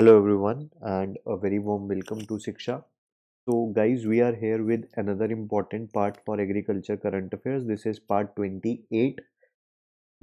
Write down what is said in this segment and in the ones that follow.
hello every and a very very welcome to Shiksha तो guys we are here with another important part for agriculture current current this is part twenty eight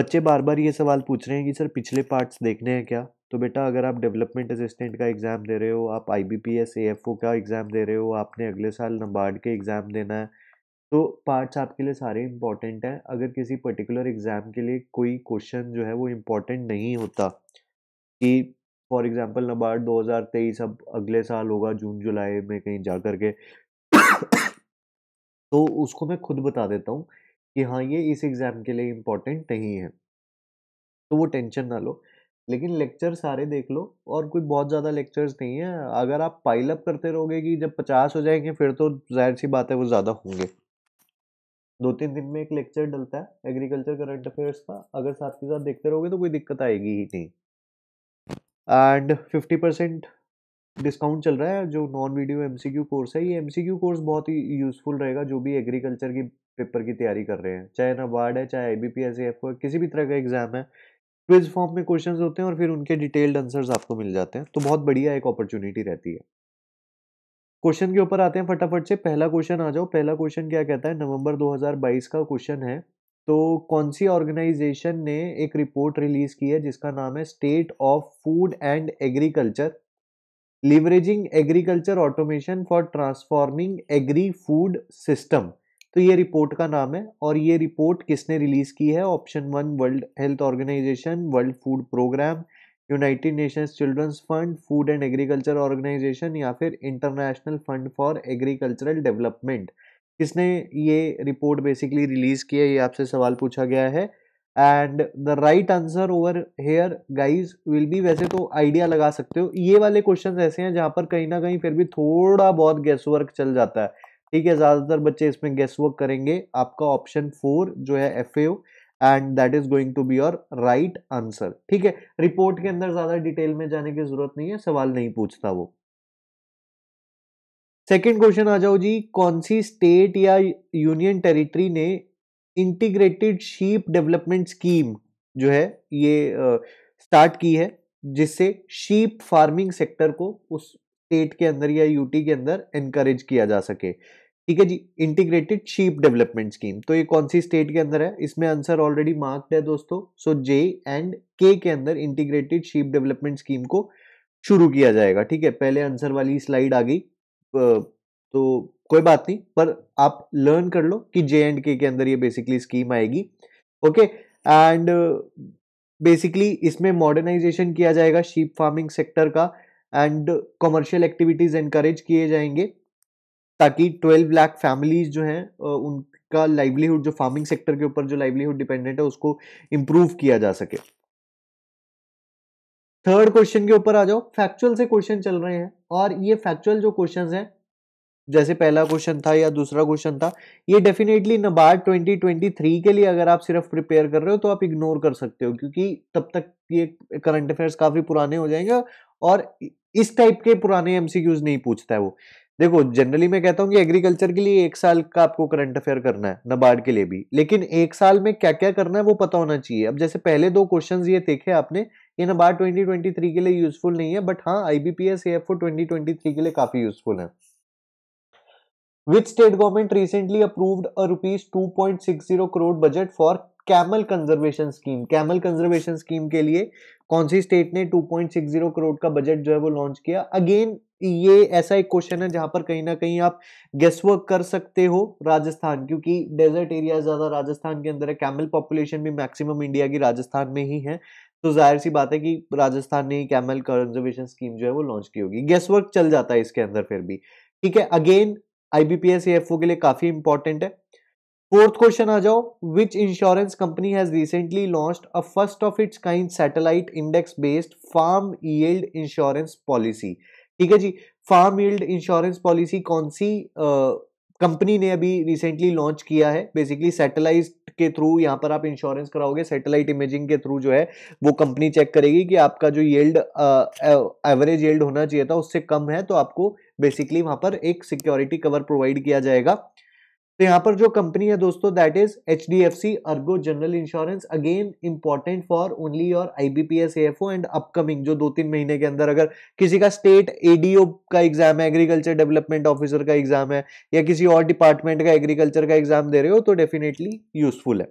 बच्चे बार बार ये सवाल पूछ रहे हैं कि सर पिछले पार्ट्स देखने हैं क्या तो बेटा अगर आप डेवलपमेंट असिस्टेंट का एग्ज़ाम दे रहे हो आप I B P S A F O का एग्ज़ाम दे रहे हो आपने अगले साल नबार्ड के एग्ज़ाम देना है तो पार्ट्स आपके लिए सारे इम्पॉर्टेंट हैं अगर किसी पर्टिकुलर एग्ज़ाम के लिए कोई क्वेश्चन जो है वो इम्पॉर्टेंट नहीं होता कि फॉर एग्जाम्पल नबार्ड 2023 अब अगले साल होगा जून जुलाई में कहीं जा कर के तो उसको मैं खुद बता देता हूँ कि हाँ ये इस एग्ज़ाम के लिए इम्पोर्टेंट नहीं है तो वो टेंशन ना लो लेकिन लेक्चर सारे देख लो और कोई बहुत ज़्यादा लेक्चर्स नहीं है अगर आप पाइल अप करते रहोगे कि जब पचास हो जाएंगे फिर तो जाहिर सी बात है वो ज़्यादा होंगे दो तीन दिन में एक लेक्चर डलता है एग्रीकल्चर करंट अफेयर्स का अगर साथ के साथ देखते रहोगे तो कोई दिक्कत आएगी ही नहीं एंड फिफ्टी परसेंट डिस्काउंट चल रहा है जो नॉन वीडियो क्यू कोर्स है ये क्यू कोर्स बहुत ही यूज़फुल रहेगा जो भी एग्रीकल्चर की पेपर की तैयारी कर रहे हैं चाहे नबार्ड है चाहे I B P S F किसी भी तरह का एग्ज़ाम है क्विज फॉर्म में क्वेश्चंस होते हैं और फिर उनके डिटेल्ड आंसर्स आपको मिल जाते हैं तो बहुत बढ़िया एक अपॉर्चुनिटी रहती है क्वेश्चन के ऊपर आते हैं फटाफट से पहला क्वेश्चन आ जाओ पहला क्वेश्चन क्या कहता है नवंबर 2022 का क्वेश्चन है तो कौन सी ऑर्गेनाइजेशन ने एक रिपोर्ट रिलीज की है जिसका नाम है state of food and agriculture leveraging agriculture automation for transforming agri food system तो ये रिपोर्ट का नाम है और ये रिपोर्ट किसने रिलीज की है option one World Health Organization World Food Programme United Nations children's fund Food and Agriculture Organization या फिर International Fund for Agricultural Development किसने ये रिपोर्ट बेसिकली रिलीज़ किया है ये आपसे सवाल पूछा गया है and the right answer over here guys will be वैसे तो आइडिया लगा सकते हो ये वाले क्वेश्चन ऐसे हैं जहाँ पर कहीं ना कहीं फिर भी थोड़ा बहुत गेस वर्क चल जाता है ठीक है ज़्यादातर बच्चे इसमें गेस वर्क करेंगे आपका ऑप्शन फोर जो है F and that is going to be your right answer ठीक है रिपोर्ट के अंदर ज़्यादा डिटेल में जाने की ज़रूरत नहीं है सवाल नहीं पूछता वो सेकंड क्वेश्चन आ जाओ जी कौन सी स्टेट या यूनियन टेरिटरी ने इंटीग्रेटेड शीप डेवलपमेंट स्कीम जो है ये स्टार्ट की है जिससे शीप फार्मिंग सेक्टर को उस स्टेट के अंदर या यूटी के अंदर इनकरेज किया जा सके ठीक है जी इंटीग्रेटेड शीप डेवलपमेंट स्कीम तो ये कौन सी स्टेट के अंदर है इसमें आंसर ऑलरेडी मार्क्ड है दोस्तों सो जे एंड के के अंदर इंटीग्रेटेड शीप डेवलपमेंट स्कीम को शुरू किया जाएगा ठीक है पहले आंसर वाली स्लाइड आ गई तो कोई बात नहीं पर आप लर्न कर लो कि जे एंड के के अंदर ये बेसिकली स्कीम आएगी ओके एंड बेसिकली इसमें मॉडर्नाइजेशन किया जाएगा शीप फार्मिंग सेक्टर का एंड कमर्शियल एक्टिविटीज एनकरेज किए जाएंगे ताकि 12 लाख फैमिलीज जो हैं उनका लाइवलीहुड जो फार्मिंग सेक्टर के ऊपर जो लाइवलीहुड डिपेंडेंट है उसको इम्प्रूव किया जा सके थर्ड क्वेश्चन के ऊपर आ जाओ फैक्चुअल से क्वेश्चन चल रहे हैं और ये फैक्चुअल जो क्वेश्चन हैं जैसे पहला क्वेश्चन था या दूसरा क्वेश्चन था ये डेफिनेटली नबार्ड 2023 के लिए अगर आप सिर्फ प्रिपेयर कर रहे हो तो आप इग्नोर कर सकते हो क्योंकि तब तक ये करंट अफेयर्स काफ़ी पुराने हो जाएंगे और इस टाइप के पुराने एमसीक्यूज नहीं पूछता है वो देखो जनरली मैं कहता हूँ कि एग्रीकल्चर के लिए एक साल का आपको करंट अफेयर करना है नबार्ड के लिए भी लेकिन एक साल में क्या क्या करना है वो पता होना चाहिए अब जैसे पहले दो क्वेश्चन ये देखे आपने ये नबार्ड 2023 के लिए यूजफुल नहीं है बट हाँ I B P S F twenty twenty three के लिए काफी यूजफुल है with state government recently approved a rupees two point six zero crore budget for camel conservation scheme camel conservation scheme के लिए कौन सी स्टेट ने 2.60 करोड़ का बजट जो है वो लॉन्च किया अगेन ये ऐसा एक क्वेश्चन है जहां पर कहीं ना कहीं आप गेस वर्क कर सकते हो राजस्थान क्योंकि डेजर्ट एरिया ज्यादा राजस्थान के अंदर है कैमल पॉपुलेशन भी मैक्सिमम इंडिया की राजस्थान में ही है तो जाहिर सी बात है कि राजस्थान ने कैमल कंजर्वेशन स्कीम जो है वो लॉन्च की होगी गेस वर्क चल जाता है इसके अंदर फिर भी ठीक है अगेन आईबीपीएस के लिए काफी इंपॉर्टेंट है फोर्थ क्वेश्चन आ जाओ which insurance company has recently launch a first of its kind satellite index based farm yield insurance policy ठीक है जी फार्म ईल्ड इंश्योरेंस पॉलिसी कौन सी कंपनी ने अभी रिसेंटली लॉन्च किया है बेसिकली सैटेलाइट के थ्रू यहाँ पर आप इंश्योरेंस कराओगे सैटेलाइट इमेजिंग के थ्रू जो है वो कंपनी चेक करेगी कि आपका जो येल्ड एवरेज येल्ड होना चाहिए था उससे कम है तो आपको बेसिकली वहां पर एक सिक्योरिटी कवर प्रोवाइड किया जाएगा तो यहां पर जो कंपनी है दोस्तों that is H D F C ERGO general insurance again important for only your IBPS F O and upcoming जो दो तीन महीने के अंदर अगर किसी का स्टेट एडीओ का एग्जाम है एग्रीकल्चर डेवलपमेंट ऑफिसर का एग्जाम है या किसी और डिपार्टमेंट का एग्रीकल्चर का एग्जाम दे रहे हो तो डेफिनेटली यूजफुल है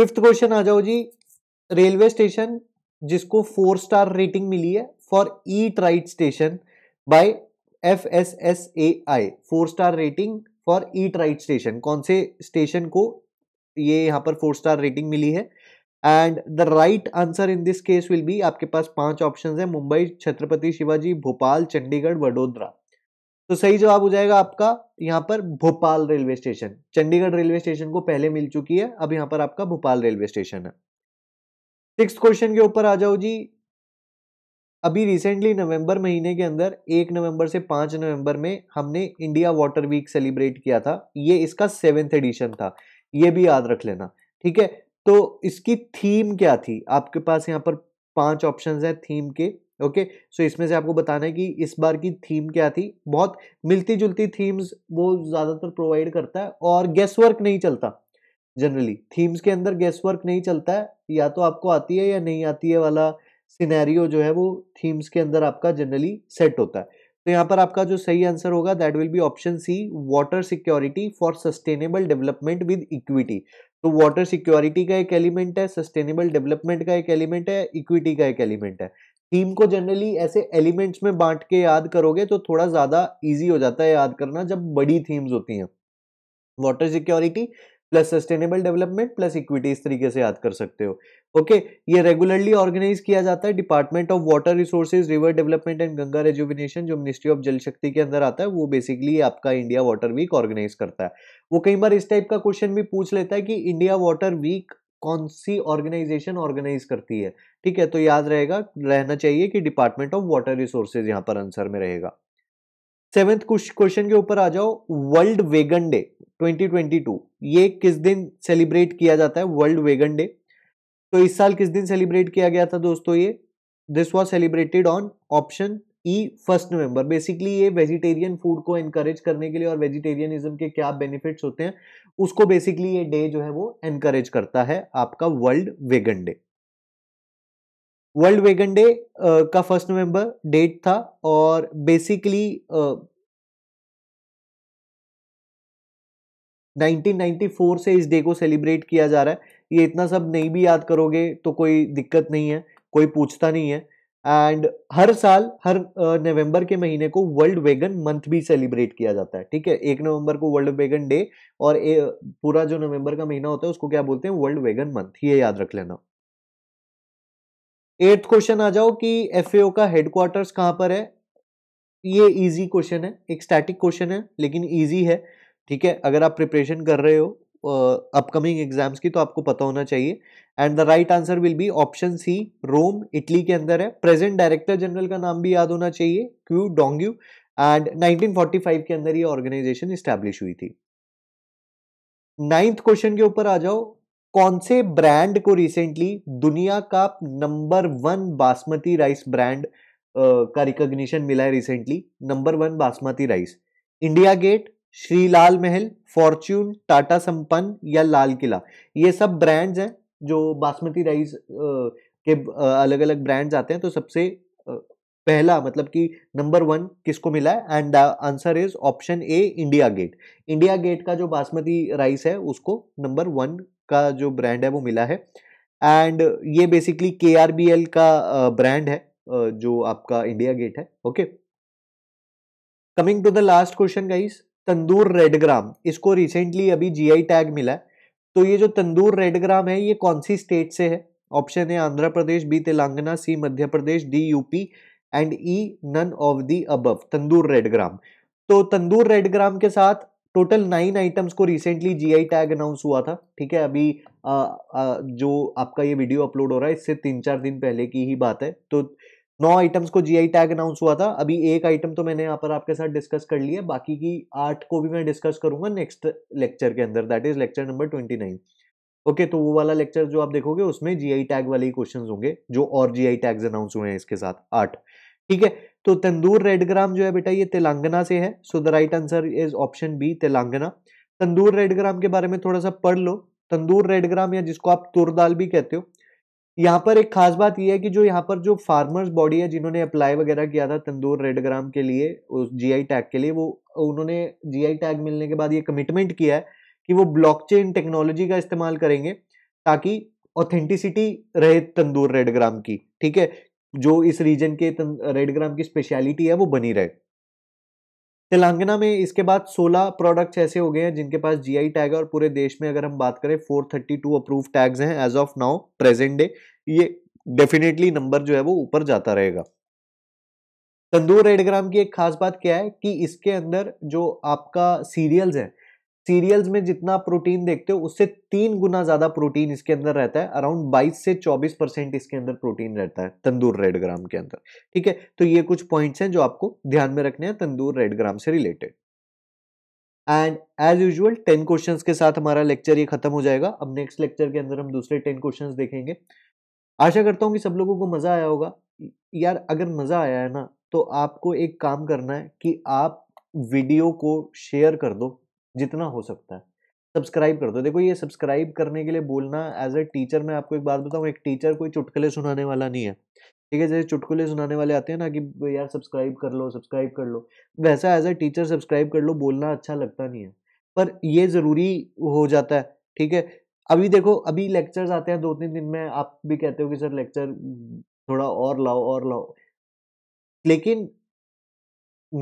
फिफ्थ क्वेश्चन आ जाओ जी रेलवे स्टेशन जिसको फोर स्टार रेटिंग मिली है for eat right station by F S S A I four star rating for eat right station कौन से स्टेशन को ये यहाँ पर फोर स्टार रेटिंग मिली है and the right answer in this case will be आपके पास पांच ऑप्शन है मुंबई छत्रपति शिवाजी भोपाल चंडीगढ़ वडोदरा तो सही जवाब हो जाएगा आपका यहाँ पर Bhopal railway station Chandigarh railway station को पहले मिल चुकी है अब यहाँ पर आपका भोपाल रेलवे स्टेशन है सिक्स क्वेश्चन के ऊपर आ जाओ जी अभी रिसेंटली नवंबर महीने के अंदर एक नवंबर से पाँच नवंबर में हमने इंडिया वाटर वीक सेलिब्रेट किया था ये इसका सेवेंथ एडिशन था ये भी याद रख लेना ठीक है तो इसकी थीम क्या थी आपके पास यहाँ पर पांच ऑप्शंस है थीम के ओके सो इसमें से आपको बताना है कि इस बार की थीम क्या थी बहुत मिलती जुलती थीम्स वो ज़्यादातर प्रोवाइड करता है और गैस वर्क नहीं चलता जनरली थीम्स के अंदर गैस वर्क नहीं चलता है या तो आपको आती है या नहीं आती है वाला सिनेरियो जो है वो थीम्स के अंदर आपका जनरली सेट होता है तो यहाँ पर आपका जो सही आंसर होगा that will be option C water security for sustainable development with equity तो वाटर सिक्योरिटी का एक एलिमेंट है सस्टेनेबल डेवलपमेंट का एक एलिमेंट है इक्विटी का एक एलिमेंट है थीम को जनरली ऐसे एलिमेंट्स में बांट के याद करोगे तो थोड़ा ज़्यादा ईजी हो जाता है याद करना जब बड़ी थीम्स होती हैं water security plus sustainable development plus equity इस तरीके से याद कर सकते हो ओके okay, ये रेगुलरली ऑर्गेनाइज किया जाता है department of water resources river development and Ganga rejuvenation जो मिनिस्ट्री ऑफ जल शक्ति के अंदर आता है वो बेसिकली आपका इंडिया वाटर वीक ऑर्गेनाइज करता है वो कई बार इस टाइप का क्वेश्चन भी पूछ लेता है कि इंडिया वाटर वीक कौन सी ऑर्गेनाइजेशन ऑर्गेनाइज करती है ठीक है तो याद रहेगा रहना चाहिए कि डिपार्टमेंट ऑफ वाटर रिसोर्सेज यहाँ पर आंसर में रहेगा सेवेंथ क्वेश्चन के ऊपर आ जाओ वर्ल्ड वेगन डे 2022 ये किस दिन सेलिब्रेट किया जाता है वर्ल्ड वेगन डे तो इस साल किस दिन सेलिब्रेट किया गया था दोस्तों ये this was celebrated on option E first November basically ये वेजिटेरियन फूड को एनकरेज करने के लिए और वेजिटेरियनिज्म के क्या बेनिफिट्स होते हैं उसको बेसिकली ये डे जो है वो एनकरेज करता है आपका world vegan day world vegan day का फर्स्ट नवंबर डेट था और बेसिकली 1994 से इस डे को सेलिब्रेट किया जा रहा है ये इतना सब नहीं भी याद करोगे तो कोई दिक्कत नहीं है कोई पूछता नहीं है एंड हर साल हर नवंबर के महीने को वर्ल्ड वेगन मंथ भी सेलिब्रेट किया जाता है ठीक है एक नवंबर को वर्ल्ड वेगन डे और ए, पूरा जो नवंबर का महीना होता है उसको क्या बोलते हैं वर्ल्ड वेगन मंथ ये याद रख लेना एट्थ क्वेश्चन आ जाओ कि एफ का हेडक्वार्टर्स कहाँ पर है ये इजी क्वेश्चन है एक स्टैटिक क्वेश्चन है लेकिन इजी है ठीक है अगर आप प्रिपरेशन कर रहे हो अपकमिंग uh, एग्जाम्स की तो आपको पता होना चाहिए and the right answer will be option C Rome Italy के अंदर है प्रेजेंट डायरेक्टर जनरल का नाम भी याद होना चाहिए क्यू डोंग्यू एंड 1945 के अंदर ये ऑर्गेनाइजेशन इस्टेब्लिश हुई थी नाइन्थ क्वेश्चन के ऊपर आ जाओ कौन से ब्रांड को रिसेंटली दुनिया का number one basmati rice brand का रिकॉग्निशन मिला है recently number one basmati rice India Gate Shri Lal Mahal Fortune Tata संपन्न या लाल किला ये सब ब्रांड्स हैं जो बासमती राइस के अलग अलग ब्रांड्स आते हैं तो सबसे पहला मतलब कि नंबर वन किसको मिला है and the answer is option A India Gate India Gate का जो बासमती राइस है उसको नंबर वन का जो ब्रांड है वो मिला है एंड ये basically K R B L का ब्रांड है जो आपका इंडिया गेट है okay coming to the last question guys Tandur red gram इसको रिसेंटली अभी जीआई टैग मिला है तो ये जो तंदूर रेडग्राम है ये कौन सी स्टेट से है ऑप्शन है Andhra Pradesh B Telangana C Madhya Pradesh D UP and E none of the above Tandur red gram तो तंदूर रेडग्राम के साथ टोटल नाइन आइटम्स को रिसेंटली जीआई टैग अनाउंस हुआ था ठीक है अभी आ, आ, जो आपका ये वीडियो अपलोड हो रहा है इससे तीन चार दिन पहले की ही बात है तो नौ आइटम्स को जीआई टैग अनाउंस हुआ था अभी एक आइटम तो मैंने यहाँ पर आपके साथ डिस्कस कर लिया बाकी की आठ को भी मैं डिस्कस करूंगा नेक्स्ट लेक्चर के अंदर that is lecture number twenty nine okay तो वो वाला लेक्चर जो आप देखोगे उसमें जीआई टैग वाले क्वेश्चन होंगे जो और जीआई टैग्स अनाउंस हुए हैं इसके साथ आठ ठीक है तो तंदूर रेडग्राम जो है बेटा ये तेलंगाना से है so the right answer is option B Telangana Tandur red gram के बारे में थोड़ा सा पढ़ लो तंदूर रेडग्राम या जिसको आप तुर दाल भी कहते हो यहाँ पर एक खास बात यह है कि जो यहाँ पर जो फार्मर्स बॉडी है जिन्होंने अप्लाई वगैरह किया था तंदूर रेडग्राम के लिए उस जीआई टैग के लिए वो उन्होंने जीआई टैग मिलने के बाद ये कमिटमेंट किया है कि वो ब्लॉकचेन टेक्नोलॉजी का इस्तेमाल करेंगे ताकि ऑथेंटिसिटी रहे तंदूर रेडग्राम की ठीक है जो इस रीजन के रेड ग्राम की स्पेशलिटी है वो बनी रहे तेलंगाना में इसके बाद 16 प्रोडक्ट्स ऐसे हो गए हैं जिनके पास जीआई टैग है और पूरे देश में अगर हम बात करें 432 अप्रूव टैग्स हैं as of now present day ये डेफिनेटली नंबर जो है वो ऊपर जाता रहेगा तंदूर रेडग्राम की एक खास बात क्या है कि इसके अंदर जो आपका सीरियल्स हैं सीरियल्स में जितना प्रोटीन देखते हो उससे तीन गुना ज्यादा प्रोटीन इसके अंदर रहता है अराउंड 22 से 24 परसेंट इसके अंदर प्रोटीन रहता है तंदूर रेड ग्राम के अंदर ठीक है तो ये कुछ पॉइंट्स हैं जो आपको ध्यान में रखने हैं तंदूर रेड ग्राम से related and as usual ten question के साथ हमारा लेक्चर ये खत्म हो जाएगा अब नेक्स्ट लेक्चर के अंदर हम दूसरे टेन क्वेश्चन देखेंगे आशा करता हूँ कि सब लोगों को मजा आया होगा यार अगर मजा आया है ना तो आपको एक काम करना है कि आप वीडियो को शेयर कर दो जितना हो सकता है सब्सक्राइब कर दो देखो ये सब्सक्राइब करने के लिए बोलना एज ए टीचर मैं आपको एक बात बताऊँ एक टीचर कोई चुटकुले सुनाने वाला नहीं है ठीक है जैसे चुटकुले सुनाने वाले आते हैं ना कि यार सब्सक्राइब कर लो सब्सक्राइब कर लो वैसा एज ए टीचर सब्सक्राइब कर लो बोलना अच्छा लगता नहीं है पर ये ज़रूरी हो जाता है ठीक है अभी देखो अभी लेक्चर्स आते हैं दो तीन दिन में आप भी कहते हो कि सर लेक्चर थोड़ा और लाओ और लाओ लेकिन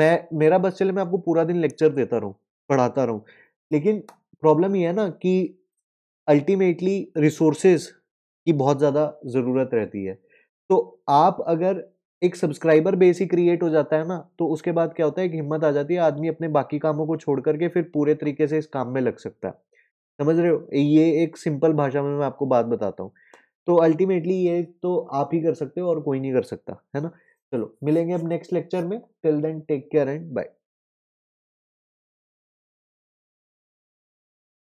मैं मेरा बस चले मैं आपको पूरा दिन लेक्चर देता रहूँ पढ़ाता रहूँ लेकिन प्रॉब्लम ये है ना कि अल्टीमेटली रिसोर्सेज की बहुत ज़्यादा ज़रूरत रहती है तो आप अगर एक सब्सक्राइबर बेस ही क्रिएट हो जाता है ना तो उसके बाद क्या होता है एक हिम्मत आ जाती है आदमी अपने बाकी कामों को छोड़ करके फिर पूरे तरीके से इस काम में लग सकता है समझ रहे हो ये एक सिंपल भाषा में मैं आपको बात बताता हूँ तो अल्टीमेटली ये तो आप ही कर सकते हो और कोई नहीं कर सकता है ना चलो मिलेंगे अब नेक्स्ट लेक्चर में till then take care and bye